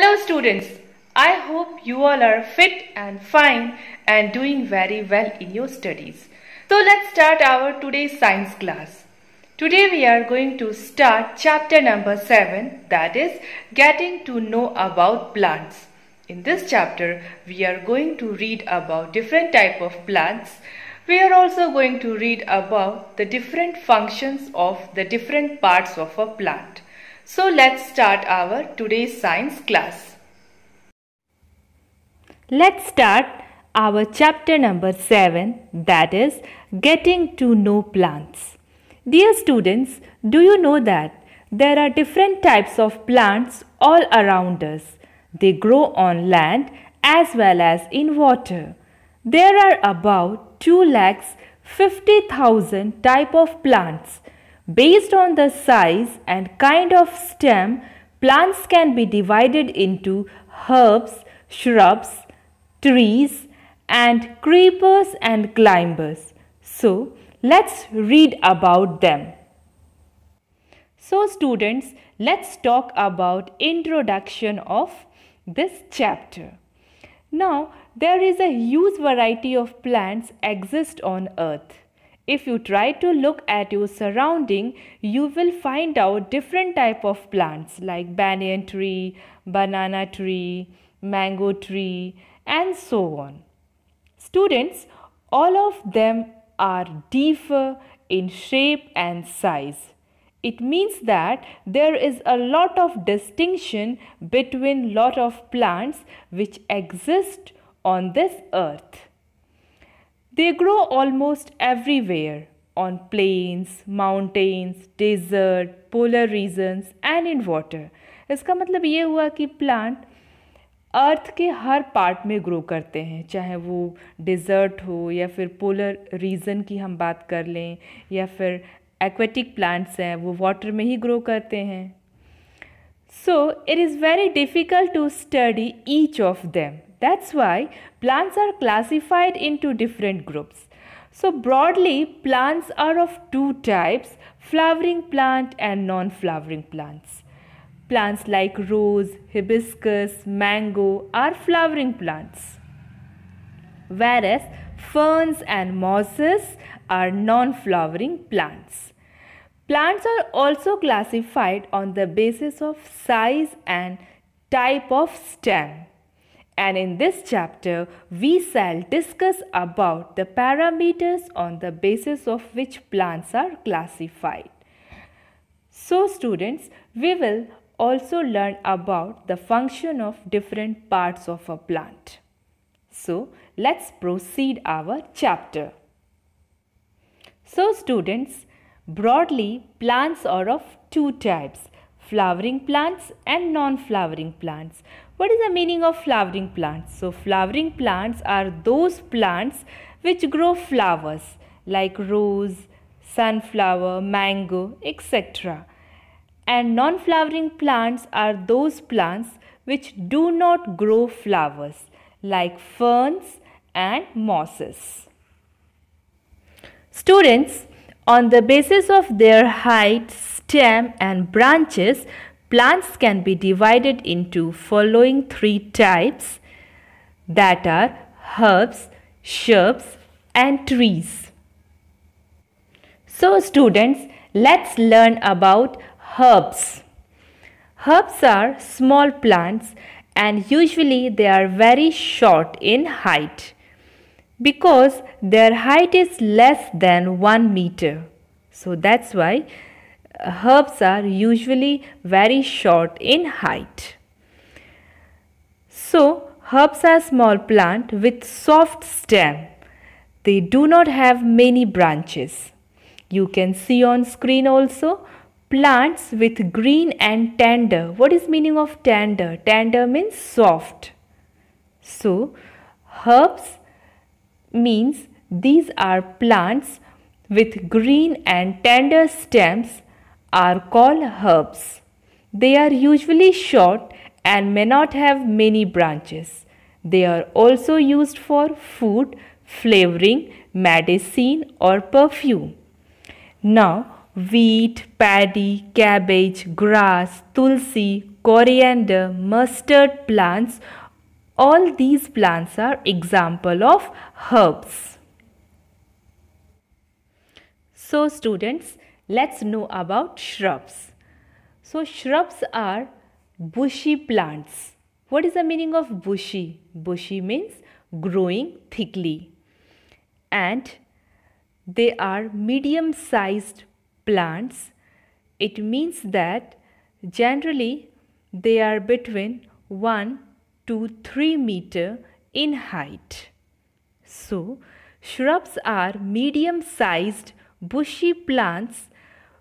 Hello students, I hope you all are fit and fine and doing very well in your studies. So let's start our today's science class. Today we are going to start chapter number 7 that is getting to know about plants. In this chapter we are going to read about different type of plants. We are also going to read about the different functions of the different parts of a plant. So let's start our today's science class. Let's start our chapter number 7 that is getting to know plants. Dear students, do you know that there are different types of plants all around us. They grow on land as well as in water. There are about 2 lakhs 50,000 type of plants Based on the size and kind of stem, plants can be divided into herbs, shrubs, trees, and creepers and climbers. So, let's read about them. So, students, let's talk about introduction of this chapter. Now, there is a huge variety of plants exist on earth. If you try to look at your surrounding, you will find out different type of plants like banyan tree, banana tree, mango tree and so on. Students, all of them are differ in shape and size. It means that there is a lot of distinction between lot of plants which exist on this earth. They grow almost everywhere on plains, mountains, desert, polar regions and in water. इसका मतलब ये हुआ कि plant अर्थ के हर part में grow करते हैं चाहे वो डिज़र्ट हो या फिर पोलर रीजन की हम बात कर लें या फिर एक्वेटिक प्लांट्स हैं वो वाटर में ही ग्रो करते हैं so it is very difficult to study each of them That's why plants are classified into different groups. So broadly, plants are of two types, flowering plant and non-flowering plants. Plants like rose, hibiscus, mango are flowering plants. Whereas ferns and mosses are non-flowering plants. Plants are also classified on the basis of size and type of stem and in this chapter we shall discuss about the parameters on the basis of which plants are classified. So students, we will also learn about the function of different parts of a plant. So let's proceed our chapter. So students, broadly plants are of two types, flowering plants and non-flowering plants. What is the meaning of flowering plants? So, flowering plants are those plants which grow flowers like rose, sunflower, mango, etc. And non flowering plants are those plants which do not grow flowers like ferns and mosses. Students, on the basis of their height, stem, and branches, Plants can be divided into following three types that are herbs, shrubs and trees. So students, let's learn about herbs. Herbs are small plants and usually they are very short in height because their height is less than 1 meter. So that's why herbs are usually very short in height. So, herbs are small plant with soft stem. They do not have many branches. You can see on screen also plants with green and tender. What is meaning of tender? Tender means soft. So, herbs means these are plants with green and tender stems are called herbs. They are usually short and may not have many branches. They are also used for food, flavoring, medicine, or perfume. Now, wheat, paddy, cabbage, grass, tulsi, coriander, mustard plants, all these plants are example of herbs. So students, let's know about shrubs. So, shrubs are bushy plants. What is the meaning of bushy? Bushy means growing thickly. And they are medium sized plants. It means that generally they are between 1 to 3 meter in height. So, shrubs are medium sized bushy plants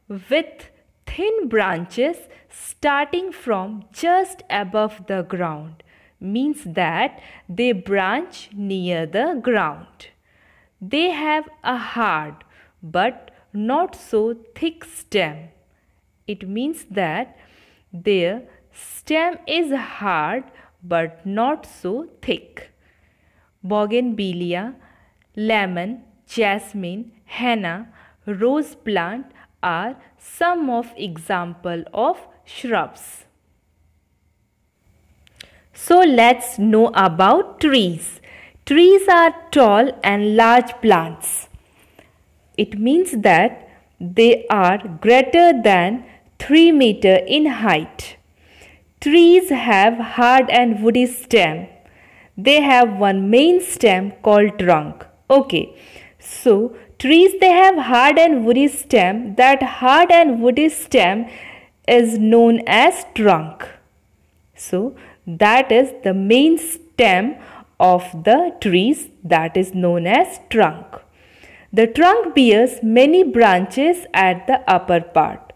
with thin branches starting from just above the ground means that they branch near the ground. They have a hard but not so thick stem. It means that their stem is hard but not so thick. Bougainvillea, lemon, jasmine, henna, rose plant are some of example of shrubs. So let's know about trees. Trees are tall and large plants. It means that they are greater than 3 meter in height. Trees have hard and woody stem. They have one main stem called trunk. Okay, so Trees they have hard and woody stem. That hard and woody stem is known as trunk. So that is the main stem of the trees that is known as trunk. The trunk bears many branches at the upper part.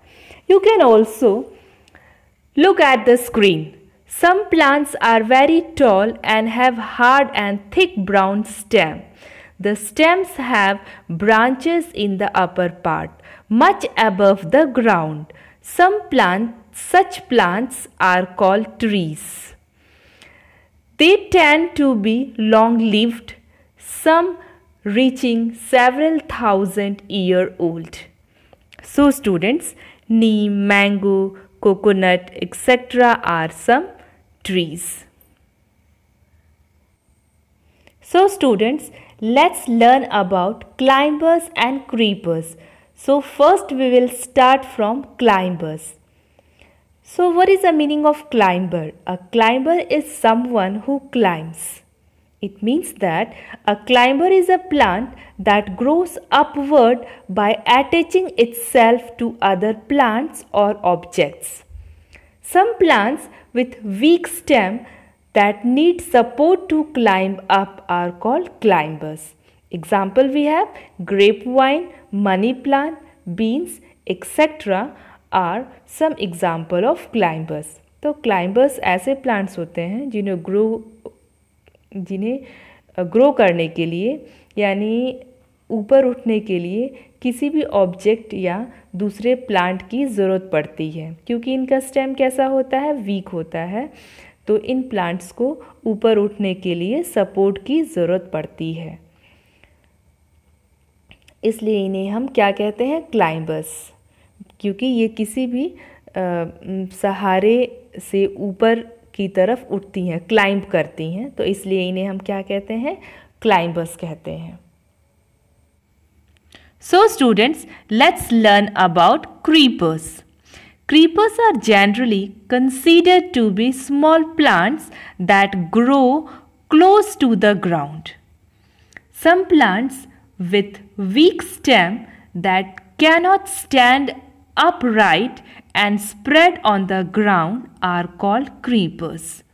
You can also look at the screen. Some plants are very tall and have hard and thick brown stem. The stems have branches in the upper part, much above the ground. Some plants, such plants are called trees. They tend to be long-lived, some reaching several thousand year old. So students, neem, mango, coconut, etc. are some trees. So students, let's learn about climbers and creepers. So first we will start from climbers. So what is the meaning of climber? A climber is someone who climbs. It means that a climber is a plant that grows upward by attaching itself to other plants or objects. Some plants with weak stem that need support to climb up are called climbers. Example we have grapevine, money plant, beans etc. are some example of climbers. तो climbers ऐसे plants होते हैं जिन्हें grow जिन्हें grow करने के लिए यानी ऊपर उठने के लिए किसी भी ऑब्जेक्ट या दूसरे प्लांट की ज़रूरत पड़ती है क्योंकि इनका स्टेम कैसा होता है वीक होता है तो इन प्लांट्स को ऊपर उठने के लिए सपोर्ट की ज़रूरत पड़ती है इसलिए इन्हें हम क्या कहते हैं क्लाइंबर्स क्योंकि ये किसी भी आ, सहारे से ऊपर की तरफ उठती हैं क्लाइंब करती हैं तो इसलिए इन्हें हम क्या कहते हैं क्लाइंबर्स कहते हैं so students let's learn about creepers Creepers are generally considered to be small plants that grow close to the ground. Some plants with weak stem that cannot stand upright and spread on the ground are called creepers.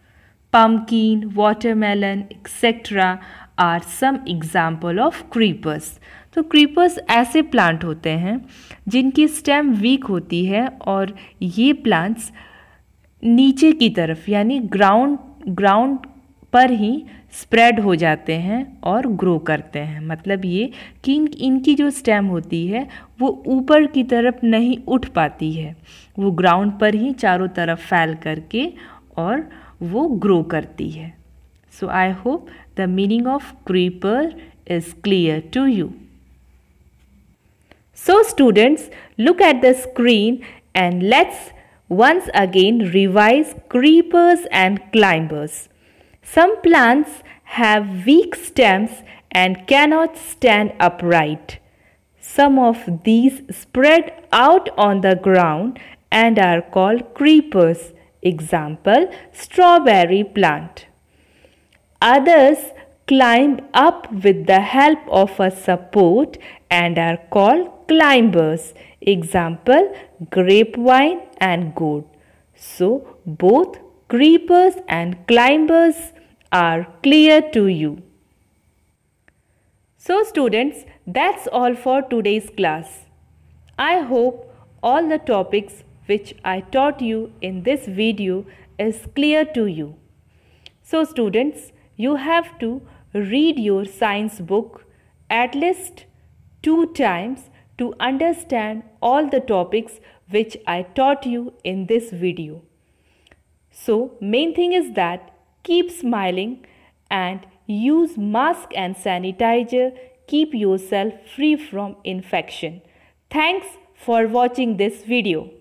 Pumpkin, watermelon, etc. are some example of creepers. तो creepers ऐसे plant होते हैं जिनकी stem week होती है और ये plants नीचे की तरफ यानी ग्राउंड ग्राउंड पर ही स्प्रेड हो जाते हैं और ग्रो करते हैं मतलब ये कि इन इनकी जो स्टेम होती है वो ऊपर की तरफ नहीं उठ पाती है वो ग्राउंड पर ही चारों तरफ फैल करके और वो ग्रो करती है so I hope the meaning of creeper is clear to you So students, look at the screen and let's once again revise creepers and climbers. Some plants have weak stems and cannot stand upright. Some of these spread out on the ground and are called creepers. Example, strawberry plant. Others climb up with the help of a support and are called climbers. Example grapevine and goat. So both creepers and climbers are clear to you. So students, that's all for today's class. I hope all the topics which I taught you in this video is clear to you. So students, you have to read your science book at least two times to understand all the topics which I taught you in this video. So main thing is that keep smiling and use mask and sanitizer. Keep yourself free from infection. Thanks for watching this video.